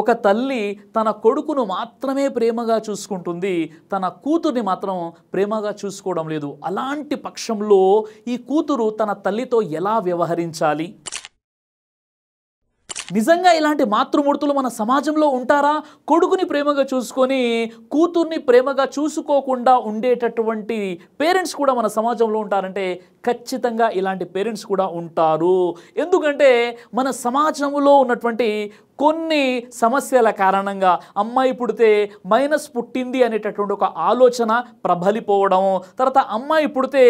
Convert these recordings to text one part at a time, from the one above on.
ఒక తల్లి తన కొడుకును మాత్రమే ప్రేమగా చూసుకుంటుంది తన కూతుర్ని మాత్రం ప్రేమగా చూసుకోవడం లేదు అలాంటి పక్షంలో ఈ కూతురు తన తల్లితో ఎలా వ్యవహరించాలి నిజంగా ఇలాంటి మాతృమూర్తులు మన సమాజంలో ఉంటారా కొడుకుని ప్రేమగా చూసుకొని కూతుర్ని ప్రేమగా చూసుకోకుండా ఉండేటటువంటి పేరెంట్స్ కూడా మన సమాజంలో ఉంటారంటే ఖచ్చితంగా ఇలాంటి పేరెంట్స్ కూడా ఉంటారు ఎందుకంటే మన సమాజంలో ఉన్నటువంటి కొన్ని సమస్యల కారణంగా అమ్మాయి పుడితే మైనస్ పుట్టింది అనేటటువంటి ఒక ఆలోచన ప్రబలిపోవడం తర్వాత అమ్మాయి పుడితే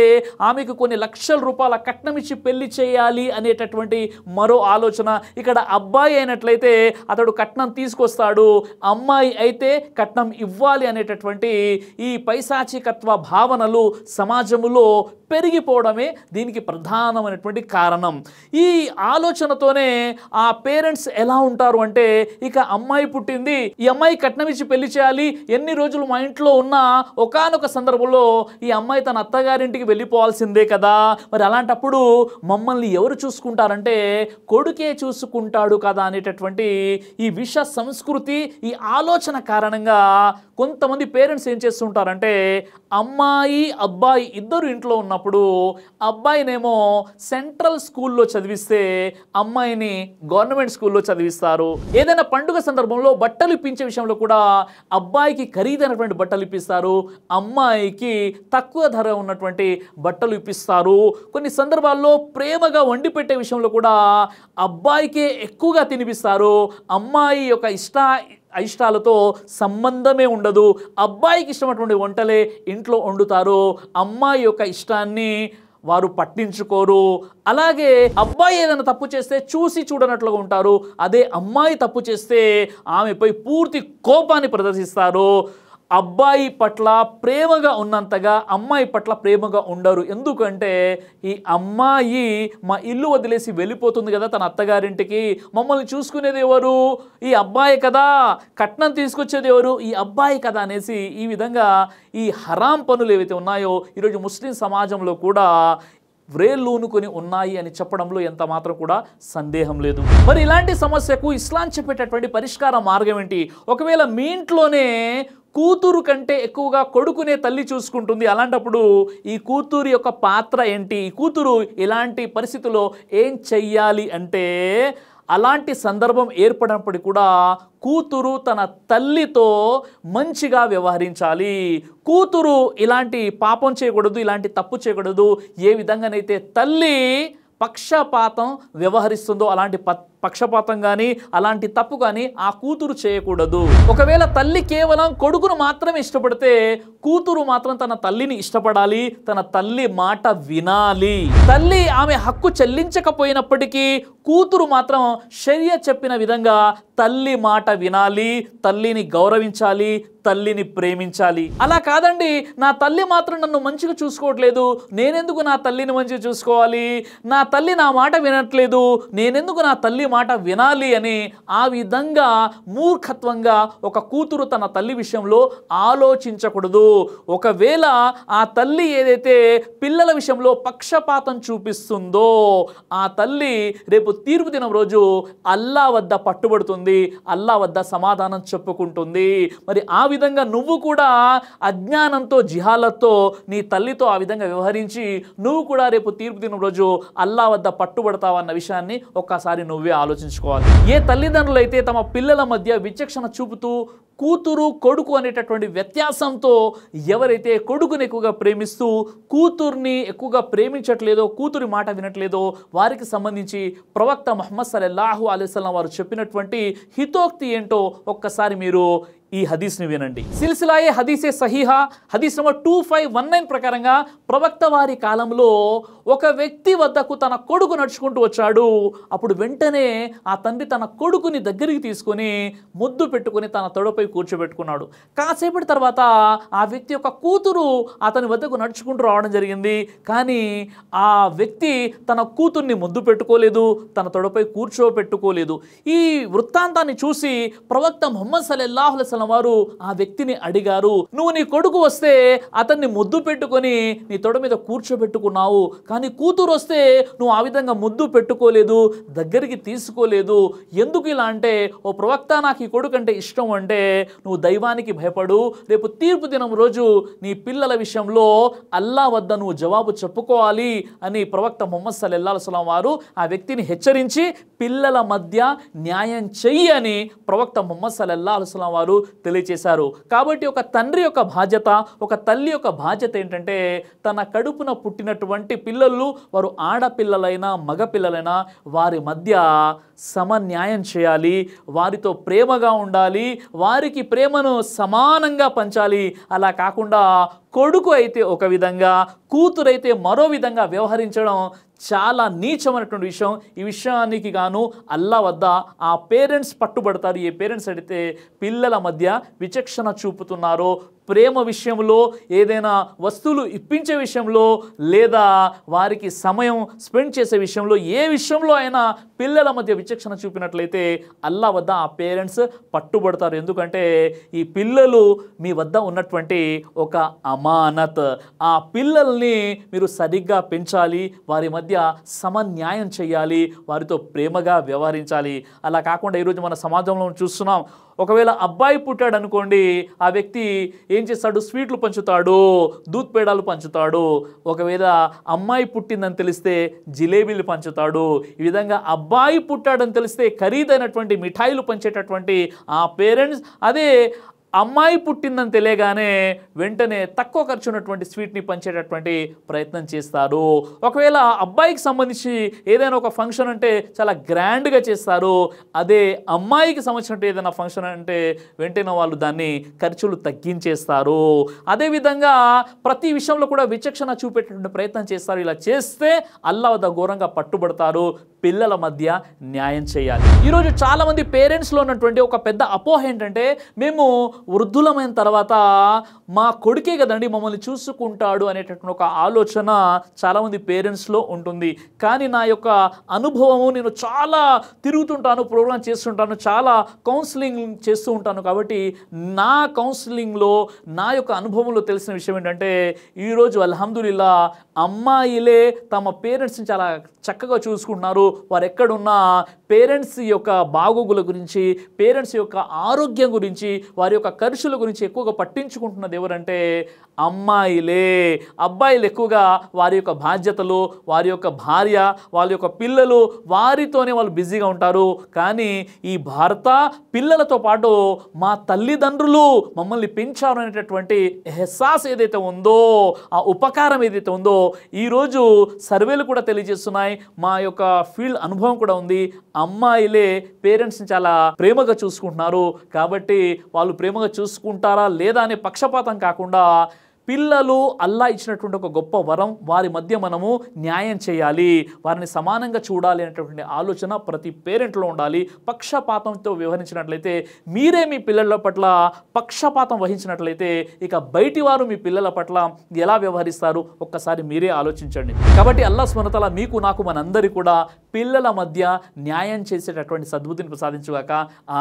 ఆమెకు కొన్ని లక్షల రూపాయల కట్నం ఇచ్చి పెళ్లి చేయాలి అనేటటువంటి మరో ఆలోచన ఇక్కడ అబ్బాయి అయినట్లయితే అతడు కట్నం తీసుకొస్తాడు అమ్మాయి అయితే కట్నం ఇవ్వాలి అనేటటువంటి ఈ పైశాచికత్వ భావనలు సమాజంలో పెరిగిపోవడమే దీనికి ప్రధానమైనటువంటి కారణం ఈ ఆలోచనతోనే ఆ పేరెంట్స్ ఎలా ఉంటారు చేశారు అంటే ఇక అమ్మాయి పుట్టింది ఈ అమ్మాయి కట్నం ఇచ్చి పెళ్లి చేయాలి ఎన్ని రోజులు మా ఇంట్లో ఉన్న ఒకనొక సందర్భంలో ఈ అమ్మాయి తన అత్తగారింటికి వెళ్ళిపోవాల్సిందే కదా మరి అలాంటప్పుడు మమ్మల్ని ఎవరు చూసుకుంటారంటే కొడుకే చూసుకుంటాడు కదా అనేటటువంటి ఈ విష సంస్కృతి ఈ ఆలోచన కారణంగా కొంతమంది పేరెంట్స్ ఏం చేస్తుంటారంటే అమ్మాయి అబ్బాయి ఇద్దరు ఇంట్లో ఉన్నప్పుడు అబ్బాయినేమో సెంట్రల్ స్కూల్లో చదివిస్తే అమ్మాయిని గవర్నమెంట్ స్కూల్లో చదివిస్తారు ఏదైనా పండుగ సందర్భంలో బట్టలు ఇప్పించే విషయంలో కూడా అబ్బాయికి ఖరీదైనటువంటి బట్టలు ఇప్పిస్తారు అమ్మాయికి తక్కువ ధర ఉన్నటువంటి బట్టలు ఇప్పిస్తారు కొన్ని సందర్భాల్లో ప్రేమగా వండి పెట్టే విషయంలో కూడా అబ్బాయికే ఎక్కువగా తినిపిస్తారు అమ్మాయి యొక్క ఇష్ట అయిష్టాలతో సంబంధమే ఉండదు అబ్బాయికి ఇష్టమైనటువంటి వంటలే ఇంట్లో వండుతారు అమ్మాయి యొక్క ఇష్టాన్ని వారు పట్టించుకోరు అలాగే అబ్బాయి ఏదైనా తప్పు చేస్తే చూసి చూడనట్లుగా ఉంటారు అదే అమ్మాయి తప్పు చేస్తే ఆమెపై పూర్తి కోపాన్ని ప్రదర్శిస్తారు అబ్బాయి పట్ల ప్రేమగా ఉన్నంతగా అమ్మాయి పట్ల ప్రేమగా ఉండరు ఎందుకంటే ఈ అమ్మాయి మా ఇల్లు వదిలేసి వెళ్ళిపోతుంది కదా తన అత్తగారింటికి మమ్మల్ని చూసుకునేది ఎవరు ఈ అబ్బాయి కదా కట్నం తీసుకొచ్చేది ఎవరు ఈ అబ్బాయి కదా అనేసి ఈ విధంగా ఈ హరాం పనులు ఏవైతే ఉన్నాయో ఈరోజు ముస్లిం సమాజంలో కూడా వ్రేళ్ళూనుకొని ఉన్నాయి అని చెప్పడంలో ఎంత మాత్రం కూడా సందేహం లేదు మరి ఇలాంటి సమస్యకు ఇస్లాం చెప్పేటటువంటి పరిష్కార మార్గం ఏంటి ఒకవేళ మీ ఇంట్లోనే కూతురు కంటే ఎక్కువగా కొడుకునే తల్లి చూసుకుంటుంది అలాంటప్పుడు ఈ కూతురు యొక్క పాత్ర ఏంటి ఈ కూతురు ఇలాంటి పరిస్థితుల్లో ఏం చెయ్యాలి అంటే అలాంటి సందర్భం ఏర్పడినప్పటికీ కూడా కూతురు తన తల్లితో మంచిగా వ్యవహరించాలి కూతురు ఇలాంటి పాపం చేయకూడదు ఇలాంటి తప్పు చేయకూడదు ఏ విధంగానైతే తల్లి పక్షపాతం వ్యవహరిస్తుందో అలాంటి పక్షపాతం కానీ అలాంటి తప్పు కానీ ఆ కూతురు చేయకూడదు ఒకవేళ తల్లి కేవలం కొడుకును మాత్రమే ఇష్టపడితే కూతురు మాత్రం తన తల్లిని ఇష్టపడాలి తన తల్లి మాట వినాలి తల్లి ఆమె హక్కు చెల్లించకపోయినప్పటికీ కూతురు మాత్రం శర్య చెప్పిన విధంగా తల్లి మాట వినాలి తల్లిని గౌరవించాలి తల్లిని ప్రేమించాలి అలా కాదండి నా తల్లి మాత్రం నన్ను మంచిగా చూసుకోవట్లేదు నేనెందుకు నా తల్లిని మంచిగా చూసుకోవాలి నా తల్లి నా మాట వినట్లేదు నేనెందుకు నా తల్లి మాట వినాలి అని ఆ విధంగా మూర్ఖత్వంగా ఒక కూతురు తన తల్లి విషయంలో ఆలోచించకూడదు ఒకవేళ ఆ తల్లి ఏదైతే పిల్లల విషయంలో పక్షపాతం చూపిస్తుందో ఆ తల్లి రేపు తీర్పు దినం రోజు అల్లా వద్ద పట్టుబడుతుంది అల్లా వద్ద సమాధానం చెప్పుకుంటుంది మరి ఆ విధంగా నువ్వు కూడా అజ్ఞానంతో జిహాలతో నీ తల్లితో ఆ విధంగా వ్యవహరించి నువ్వు కూడా రేపు తీర్పు దినం రోజు అల్లా వద్ద పట్టుబడతావన్న విషయాన్ని ఒక్కసారి నువ్వే ఆలోచించుకోవాలి ఏ తల్లిదండ్రులు అయితే తమ పిల్లల మధ్య విచక్షణ చూపుతూ కూతురు కొడుకు అనేటటువంటి వ్యత్యాసంతో ఎవరైతే కొడుకుని ఎక్కువగా ప్రేమిస్తూ కూతుర్ని ఎక్కువగా ప్రేమించట్లేదో కూతురి మాట వినట్లేదో వారికి సంబంధించి ప్రవక్త మహమ్మద్ సలల్లాహు అలైస్లం వారు చెప్పినటువంటి హితోక్తి ఏంటో ఒక్కసారి మీరు ఈ హదీస్ని వినండి సిల్సిలాయే హదీసే సహీహా హదీస్ number two five one nine ప్రకారంగా ప్రవక్త వారి కాలంలో ఒక వ్యక్తి వద్దకు తన కొడుకు నడుచుకుంటూ వచ్చాడు అప్పుడు వెంటనే ఆ తండ్రి తన కొడుకుని దగ్గరికి తీసుకొని ముద్దు పెట్టుకుని తన తొడపై పోయి కూర్చోబెట్టుకున్నాడు కాసేపటి తర్వాత ఆ వ్యక్తి యొక్క కూతురు అతని వద్దకు నడుచుకుంటూ రావడం జరిగింది కానీ ఆ వ్యక్తి తన కూతుర్ని ముద్దు పెట్టుకోలేదు తన తొడపై కూర్చోబెట్టుకోలేదు ఈ వృత్తాంతాన్ని చూసి ప్రవక్త మొహమ్మద్ సలెల్లాహులసలం వారు ఆ వ్యక్తిని అడిగారు నువ్వు నీ కొడుకు వస్తే అతన్ని ముద్దు పెట్టుకొని నీ తొడ మీద కూర్చోబెట్టుకున్నావు కానీ కూతురు వస్తే నువ్వు ఆ విధంగా ముద్దు పెట్టుకోలేదు దగ్గరికి తీసుకోలేదు ఎందుకు ఇలా అంటే ఓ ప్రవక్త నాకు ఈ కొడుకు అంటే ఇష్టం అంటే నువ్వు దైవానికి భయపడు రేపు తీర్పు దినం రోజు నీ పిల్లల విషయంలో అల్లా వద్ద నువ్వు జవాబు చెప్పుకోవాలి అని ప్రవక్త మొహమ్మద్ సల్లెల్లాహస్లాం వారు ఆ వ్యక్తిని హెచ్చరించి పిల్లల మధ్య న్యాయం చెయ్యి అని ప్రవక్త మొహమ్మద్ సల్లెల్లా వారు తెలియచేశారు కాబట్టి ఒక తండ్రి యొక్క బాధ్యత ఒక తల్లి యొక్క బాధ్యత ఏంటంటే తన కడుపున పుట్టినటువంటి పిల్లలు వారు ఆడపిల్లలైనా మగపిల్లలైనా వారి మధ్య సమన్యాయం చేయాలి వారితో ప్రేమగా ఉండాలి వారికి ప్రేమను సమానంగా పంచాలి అలా కాకుండా కొడుకు అయితే ఒక విధంగా కూతురైతే మరో విధంగా వ్యవహరించడం చాలా నీచమైనటువంటి విషయం ఈ విషయానికి గాను అల్లా వద్ద ఆ పేరెంట్స్ పట్టుబడతారు ఏ పేరెంట్స్ అడిగితే పిల్లల మధ్య విచక్షణ చూపుతున్నారో ప్రేమ విషయంలో ఏదైనా వస్తువులు ఇప్పించే విషయంలో లేదా వారికి సమయం స్పెండ్ చేసే విషయంలో ఏ విషయంలో అయినా పిల్లల మధ్య విచక్షణ చూపినట్లయితే అల్లా వద్ద ఆ పేరెంట్స్ పట్టుబడతారు ఎందుకంటే ఈ పిల్లలు మీ వద్ద ఉన్నటువంటి ఒక అమానత్ ఆ పిల్లల్ని మీరు సరిగ్గా పెంచాలి వారి మధ్య సమన్యాయం చేయాలి వారితో ప్రేమగా వ్యవహరించాలి అలా కాకుండా ఈరోజు మన సమాజంలో చూస్తున్నాం ఒకవేళ అబ్బాయి పుట్టాడు అనుకోండి ఆ వ్యక్తి ఏం చేస్తాడు స్వీట్లు పంచుతాడు దూత్ పేడాలు పంచుతాడు ఒకవేళ అమ్మాయి పుట్టిందని తెలిస్తే జిలేబీలు పంచుతాడు ఈ విధంగా అబ్బాయి పుట్టాడని తెలిస్తే ఖరీదైనటువంటి మిఠాయిలు పంచేటటువంటి ఆ పేరెంట్స్ అదే అమ్మాయి పుట్టిందని తెలియగానే వెంటనే తక్కువ ఖర్చు ఉన్నటువంటి స్వీట్ని పంచేటటువంటి ప్రయత్నం చేస్తారు ఒకవేళ అబ్బాయికి సంబంధించి ఏదైనా ఒక ఫంక్షన్ అంటే చాలా గ్రాండ్గా చేస్తారు అదే అమ్మాయికి సంబంధించిన ఏదైనా ఫంక్షన్ అంటే వెంటనే వాళ్ళు దాన్ని ఖర్చులు తగ్గించేస్తారు అదేవిధంగా ప్రతి విషయంలో కూడా విచక్షణ చూపేటటువంటి ప్రయత్నం చేస్తారు ఇలా చేస్తే అల్లవద్ద ఘోరంగా పట్టుబడతారు పిల్లల మధ్య న్యాయం చేయాలి ఈరోజు చాలామంది పేరెంట్స్లో ఉన్నటువంటి ఒక పెద్ద అపోహ ఏంటంటే మేము వృద్ధులమైన తర్వాత మా కొడుకే కదండి మమ్మల్ని చూసుకుంటాడు అనేటటువంటి ఒక ఆలోచన చాలామంది పేరెంట్స్లో ఉంటుంది కానీ నా యొక్క అనుభవము నేను చాలా తిరుగుతుంటాను ప్రోగ్రామ్ చేస్తుంటాను చాలా కౌన్సిలింగ్ చేస్తూ ఉంటాను కాబట్టి నా కౌన్సిలింగ్లో నా యొక్క అనుభవంలో తెలిసిన విషయం ఏంటంటే ఈరోజు అల్హమ్దుల్లా అమ్మాయిలే తమ పేరెంట్స్ని చాలా చక్కగా చూసుకుంటున్నారు వారు ఎక్కడున్నా పేరెంట్స్ యొక్క బాగోగుల గురించి పేరెంట్స్ యొక్క ఆరోగ్యం గురించి వారి యొక్క ఖర్చుల గురించి ఎక్కువగా పట్టించుకుంటున్నది ఎవరంటే అమ్మాయిలే అబ్బాయిలు ఎక్కువగా వారి యొక్క బాధ్యతలు వారి యొక్క భార్య వాళ్ళ యొక్క పిల్లలు వారితోనే వాళ్ళు బిజీగా ఉంటారు కానీ ఈ భర్త పిల్లలతో పాటు మా తల్లిదండ్రులు మమ్మల్ని పెంచారు అనేటటువంటి ఎహసాస్ ఏదైతే ఉందో ఆ ఉపకారం ఏదైతే ఉందో ఈరోజు సర్వేలు కూడా తెలియజేస్తున్నాయి మా యొక్క ఫీల్డ్ అనుభవం కూడా ఉంది అమ్మాయిలే పేరెంట్స్ని చాలా ప్రేమగా చూసుకుంటున్నారు కాబట్టి వాళ్ళు ప్రేమగా చూసుకుంటారా లేదా అనే పక్షపాతం కాకుండా పిల్లలు అల్లా ఇచ్చినటువంటి ఒక గొప్ప వరం వారి మధ్య మనము న్యాయం చేయాలి వారిని సమానంగా చూడాలి అనేటటువంటి ఆలోచన ప్రతి పేరెంట్లో ఉండాలి పక్షపాతంతో వ్యవహరించినట్లయితే మీరే మీ పిల్లల పట్ల పక్షపాతం వహించినట్లయితే ఇక బయటి వారు మీ పిల్లల పట్ల ఎలా వ్యవహరిస్తారు ఒక్కసారి మీరే ఆలోచించండి కాబట్టి అల్లా స్మరతల మీకు నాకు మనందరి కూడా పిల్లల మధ్య న్యాయం చేసేటటువంటి సద్బుద్ధిని ప్రసాదించుగాక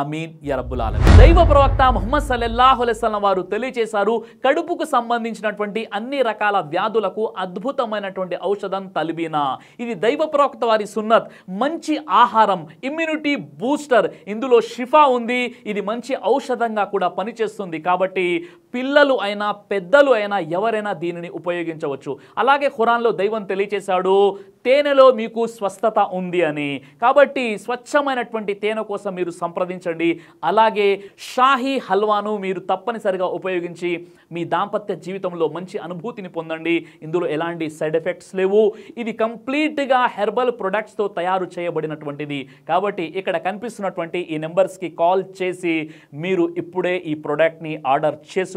ఆమీన్ యరబ్బులాల దైవ ప్రవక్త ముహమ్మద్ సల్లెల్లాహులెస్లం వారు తెలియజేశారు కడుపుకు సంబంధించి సంబంధించినటువంటి అన్ని రకాల వ్యాధులకు అద్భుతమైనటువంటి ఔషధం తలిబీనా ఇది దైవ ప్రోక్త వారి సున్నత్ మంచి ఆహారం ఇమ్యూనిటీ బూస్టర్ ఇందులో షిఫా ఉంది ఇది మంచి ఔషధంగా కూడా పనిచేస్తుంది కాబట్టి పిల్లలు అయినా పెద్దలు అయినా ఎవరైనా దీనిని ఉపయోగించవచ్చు అలాగే ఖురాన్లో దైవం తెలియచేశాడు తేనెలో మీకు స్వస్థత ఉంది అని కాబట్టి స్వచ్ఛమైనటువంటి తేనె కోసం మీరు సంప్రదించండి అలాగే షాహీ హల్వాను మీరు తప్పనిసరిగా ఉపయోగించి మీ దాంపత్య జీవితంలో మంచి అనుభూతిని పొందండి ఇందులో ఎలాంటి సైడ్ ఎఫెక్ట్స్ లేవు ఇది కంప్లీట్గా హెర్బల్ ప్రొడక్ట్స్తో తయారు చేయబడినటువంటిది కాబట్టి ఇక్కడ కనిపిస్తున్నటువంటి ఈ నెంబర్స్కి కాల్ చేసి మీరు ఇప్పుడే ఈ ప్రోడక్ట్ని ఆర్డర్ చేసు